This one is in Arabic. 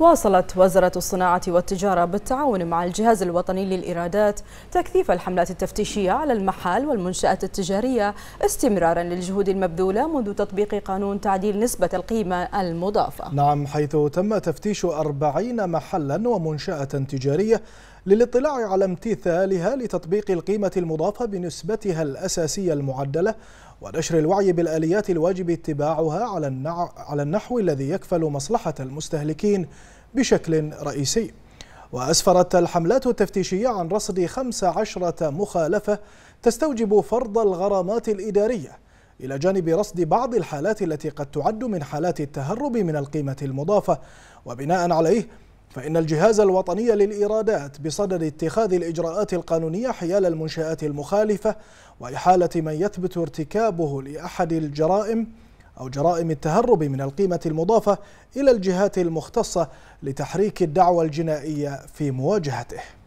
واصلت وزارة الصناعة والتجارة بالتعاون مع الجهاز الوطني للإيرادات تكثيف الحملات التفتيشية على المحال والمنشآت التجارية استمرارا للجهود المبذولة منذ تطبيق قانون تعديل نسبة القيمة المضافة نعم حيث تم تفتيش أربعين محلا ومنشأة تجارية للاطلاع على امتثالها لتطبيق القيمة المضافة بنسبتها الأساسية المعدلة ونشر الوعي بالآليات الواجب اتباعها على النحو الذي يكفل مصلحة المستهلكين بشكل رئيسي وأسفرت الحملات التفتيشية عن رصد 15 مخالفة تستوجب فرض الغرامات الإدارية إلى جانب رصد بعض الحالات التي قد تعد من حالات التهرب من القيمة المضافة وبناء عليه فإن الجهاز الوطني للإيرادات بصدد اتخاذ الإجراءات القانونية حيال المنشآت المخالفة وإحالة من يثبت ارتكابه لأحد الجرائم أو جرائم التهرب من القيمة المضافة إلى الجهات المختصة لتحريك الدعوى الجنائية في مواجهته